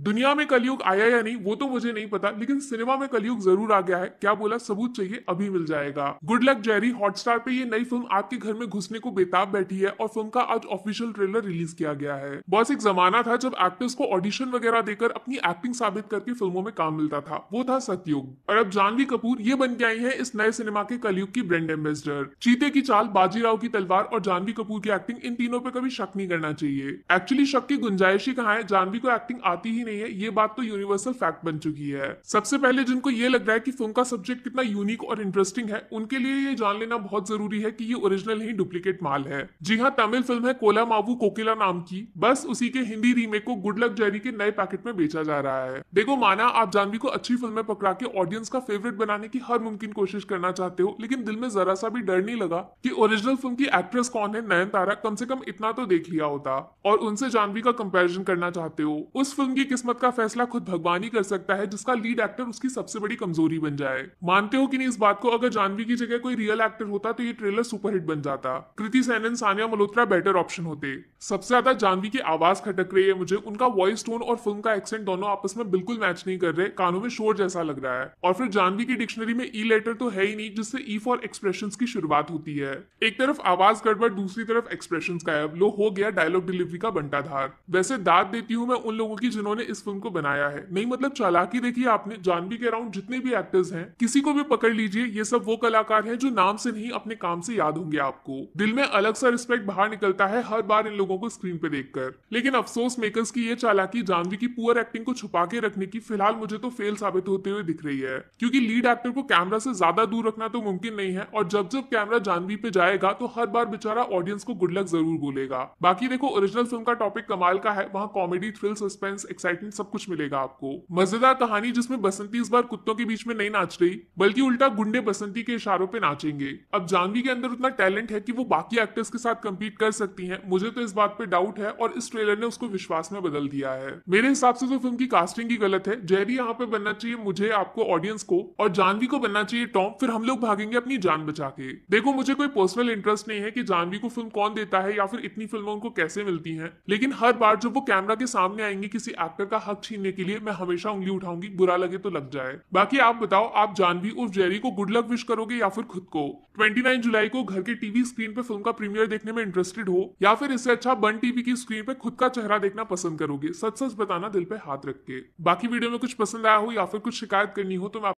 दुनिया में कलयुग आया या नहीं वो तो मुझे नहीं पता लेकिन सिनेमा में कलयुग जरूर आ गया है क्या बोला सबूत चाहिए अभी मिल जाएगा गुड लक जेरी हॉटस्टार पे ये नई फिल्म आपके घर में घुसने को बेताब बैठी है और फिल्म का आज ऑफिशियल ट्रेलर रिलीज किया गया है बस एक जमाना था जब एक्टर्स को ऑडिशन वगैरह देकर अपनी एक्टिंग साबित करके फिल्मों में काम मिलता था वो था सतयुग और अब जानवी कपूर ये बन के आई है इस नए सिनेमा के कलयुग की ब्रांड एम्बेसडर चीते की चाल बाजीराव की तलवार और जानवी कपूर की एक्टिंग इन तीनों पे कभी शक नहीं करना चाहिए एक्चुअली शक की गुंजाइश ही कहा है जानवी को एक्टिंग आती ही ही नहीं है ये बात तो यूनिवर्सल फैक्ट बन चुकी है सबसे पहले जिनको ये लग रहा है कि फिल्म का सब्जेक्ट कितना यूनिक और इंटरेस्टिंग है उनके लिए ये जान लेना बहुत जरूरी है कि ये ओरिजिनल ही डुप्लीकेट माल है जी हाँ तमिल फिल्म है कोला मावू कोकिला नाम की बस उसी के हिंदी रीमेक को गुड लक जेरी के नए पैकेट में बेचा जा रहा है देखो माना आप जानवी को अच्छी फिल्में पकड़ा के ऑडियंस का फेवरेट बनाने की हर मुमकिन कोशिश करना चाहते हो लेकिन दिल में जरा सा भी डर नहीं लगा कि ओरिजिनल फिल्म की एक्ट्रेस कौन है नयन तारा कम से कम इतना तो देख लिया होता और उनसे जानवी का कंपेरिजन करना चाहते हो उस फिल्म की किस्मत का फैसला खुद भगवान ही कर सकता है जिसका लीड एक्टर उसकी सबसे बड़ी कमजोरी बन जाए मानते हो कि नहीं इस बात को अगर जानवी की जगह कोई रियल एक्टर होता तो ये ट्रेलर सुपरहिट बन जाता कृति सैनन सानिया मल्होत्रा बेटर ऑप्शन होते सबसे ज्यादा जानवी की आवाज खटक रही है मुझे उनका वॉइस टोन और फिल्म का एक्सेंट दोनों आपस में बिल्कुल मैच नहीं कर रहे कानों में शोर जैसा लग रहा है और फिर जानवी की डिक्शनरी में ई e लेटर तो है ही नहीं जिससे ई फॉर एक्सप्रेशन की शुरुआत होती है एक तरफ आवाज गड़बड़ दूसरी तरफ एक्सप्रेशन गायब लो हो गया डायलॉग डिलीवरी का बंटाधार वैसे दाद देती हूँ मैं उन लोगों की जिन्होंने ने इस फिल्म को बनाया है नहीं मतलब चालाकी देखिए आपने जानवी के अराउंड जितने भी एक्टर्स हैं किसी को भी पकड़ लीजिए ये सब वो कलाकार हैं जो नाम से नहीं अपने काम से याद होंगे आपको दिल में अलग सा रिस्पेक्ट बाहर निकलता है हर बार इन लोगों को स्क्रीन पे देखकर लेकिन अफसोस मेकर्स की ये चालाकी जानवी की पुअर एक्टिंग को छुपा के रखने की फिलहाल मुझे तो फेल साबित होते हुए दिख रही है क्योंकि लीड एक्टर को कैमरा से ज्यादा दूर रखना तो मुमकिन नहीं है और जब जब कैमरा जानवी पे जाएगा तो हर बार बेचारा ऑडियंस को गुड लक जरूर बोलेगा बाकी देखो ओरिजिनल फिल्म का टॉपिक कमाल का है वहाँ comedy thrill suspense excite title सब कुछ मिलेगा आपको मजेदार कहानी जिसमें बसंती इस बार कुत्तों के बीच में नहीं नाच रही बल्कि उल्टा गुंडे बसंती के इशारों पे नाचेंगे अब जानवी के अंदर उतना टैलेंट है कि वो बाकी एक्टर्स के साथ कम्पीट कर सकती है मुझे तो इस बात पे डाउट है और इस ट्रेलर ने उसको विश्वास में बदल दिया है मेरे हिसाब से तो फिल्म की कास्टिंग ही गलत है जैरी यहाँ पे बनना चाहिए मुझे आपको ऑडियंस को और जानवी को बनना चाहिए टॉम फिर हम लोग भागेंगे अपनी जान बचा के देखो मुझे कोई पर्सनल इंटरेस्ट नहीं है कि जानवी को फिल्म कौन देता है या फिर इतनी फिल्मों उनको कैसे मिलती है लेकिन हर बार जब वो कैमरा के सामने आएंगे किसी एक्टर डॉक्टर का हक छीनने के लिए मैं हमेशा उंगली उठाऊंगी बुरा लगे तो लग जाए बाकी आप बताओ आप जानवी उर्फ जेरी को गुड लक विश करोगे या फिर खुद को 29 जुलाई को घर के टीवी स्क्रीन पर फिल्म का प्रीमियर देखने में इंटरेस्टेड हो या फिर इससे अच्छा बन टीवी की स्क्रीन पर खुद का चेहरा देखना पसंद करोगे सच सच बताना दिल पे हाथ रख के बाकी वीडियो में कुछ पसंद आया हो या फिर कुछ शिकायत करनी हो तो मैं